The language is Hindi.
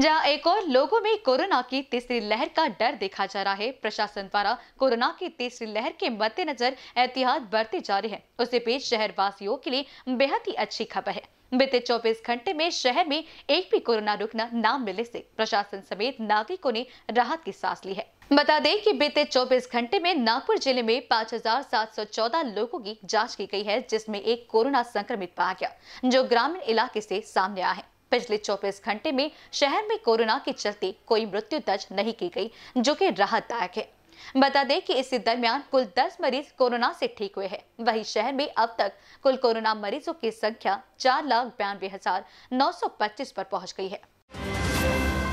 जहां एक और लोगों में कोरोना की तीसरी लहर का डर देखा जा रहा है प्रशासन द्वारा कोरोना की तीसरी लहर के मद्देनजर एहतियात बरती जा रही है उसी बीच शहर वासियों के लिए बेहद ही अच्छी खबर है बीते 24 घंटे में शहर में एक भी कोरोना रुकना न मिलने से प्रशासन समेत नागरिकों ने राहत की सांस ली है बता दें कि बीते 24 घंटे में नागपुर जिले में 5,714 लोगों की जांच की गई है जिसमें एक कोरोना संक्रमित पाया गया जो ग्रामीण इलाके से सामने आया है पिछले 24 घंटे में शहर में कोरोना के चलते कोई मृत्यु दर्ज नहीं की गई जो कि राहतदायक है बता दें कि इसी दरमियान कुल 10 मरीज कोरोना से ठीक हुए हैं वहीं शहर में अब तक कुल कोरोना मरीजों की संख्या चार लाख बयानवे हजार नौ सौ पच्चीस पर पहुंच गई है